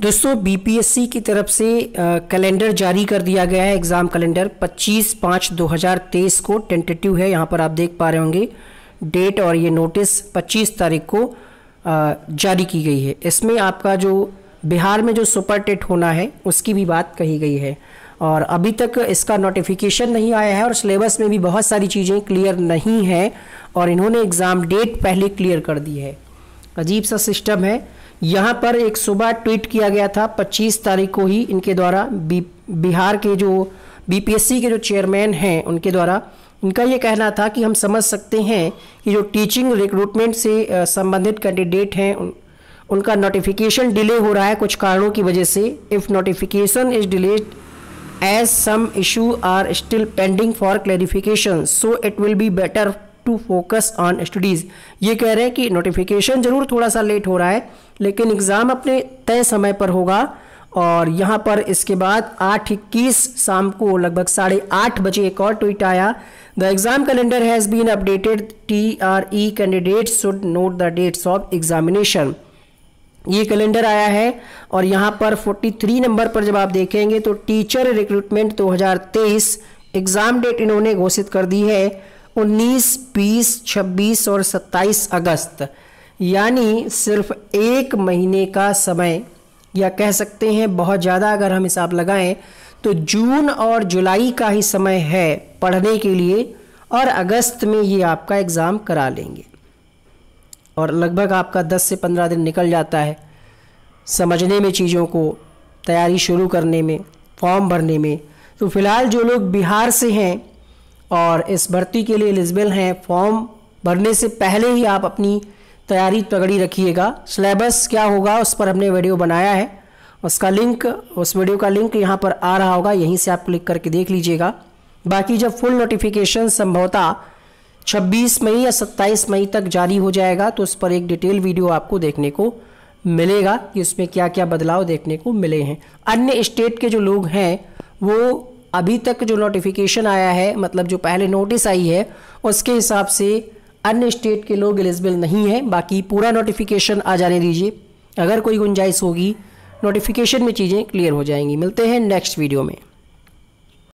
दोस्तों बीपीएससी की तरफ से कैलेंडर जारी कर दिया गया है एग्ज़ाम कैलेंडर 25 पाँच 2023 को टेंटेटिव है यहाँ पर आप देख पा रहे होंगे डेट और ये नोटिस 25 तारीख को आ, जारी की गई है इसमें आपका जो बिहार में जो सुपर टेट होना है उसकी भी बात कही गई है और अभी तक इसका नोटिफिकेशन नहीं आया है और सिलेबस में भी बहुत सारी चीज़ें क्लियर नहीं हैं और इन्होंने एग्ज़ाम डेट पहले क्लियर कर दी है अजीब सा सिस्टम है यहाँ पर एक सुबह ट्वीट किया गया था 25 तारीख को ही इनके द्वारा बी बिहार के जो बीपीएससी के जो चेयरमैन हैं उनके द्वारा इनका ये कहना था कि हम समझ सकते हैं कि जो टीचिंग रिक्रूटमेंट से संबंधित कैंडिडेट हैं उन, उनका नोटिफिकेशन डिले हो रहा है कुछ कारणों की वजह से if notification is delayed as some issue are still pending for clarification so it will be better to focus on studies ये कह रहे हैं कि नोटिफिकेशन ज़रूर थोड़ा सा लेट हो रहा है लेकिन एग्ज़ाम अपने तय समय पर होगा और यहाँ पर इसके बाद आठ इक्कीस शाम को लगभग साढ़े आठ बजे एक और ट्वीट आया the exam calendar has been updated T R E candidate should note the dates of examination ये कैलेंडर आया है और यहाँ पर 43 नंबर पर जब आप देखेंगे तो टीचर रिक्रूटमेंट 2023 एग्ज़ाम डेट इन्होंने घोषित कर दी है उन्नीस बीस छब्बीस और सत्ताईस अगस्त यानी सिर्फ एक महीने का समय या कह सकते हैं बहुत ज़्यादा अगर हम हिसाब लगाएं तो जून और जुलाई का ही समय है पढ़ने के लिए और अगस्त में ये आपका एग्ज़ाम करा लेंगे और लगभग आपका 10 से 15 दिन निकल जाता है समझने में चीज़ों को तैयारी शुरू करने में फॉर्म भरने में तो फिलहाल जो लोग बिहार से हैं और इस भर्ती के लिए एलिजिबल हैं फॉर्म भरने से पहले ही आप अपनी तैयारी तगड़ी रखिएगा सिलेबस क्या होगा उस पर हमने वीडियो बनाया है उसका लिंक उस वीडियो का लिंक यहाँ पर आ रहा होगा यहीं से आप क्लिक करके देख लीजिएगा बाकी जब फुल नोटिफिकेशन संभवता 26 मई या 27 मई तक जारी हो जाएगा तो उस पर एक डिटेल वीडियो आपको देखने को मिलेगा कि उसमें क्या क्या बदलाव देखने को मिले हैं अन्य स्टेट के जो लोग हैं वो अभी तक जो नोटिफिकेशन आया है मतलब जो पहले नोटिस आई है उसके हिसाब से अन्य स्टेट के लोग एलिजिबल नहीं हैं बाकी पूरा नोटिफिकेशन आ जाने दीजिए अगर कोई गुंजाइश होगी नोटिफिकेशन में चीज़ें क्लियर हो जाएंगी मिलते हैं नेक्स्ट वीडियो में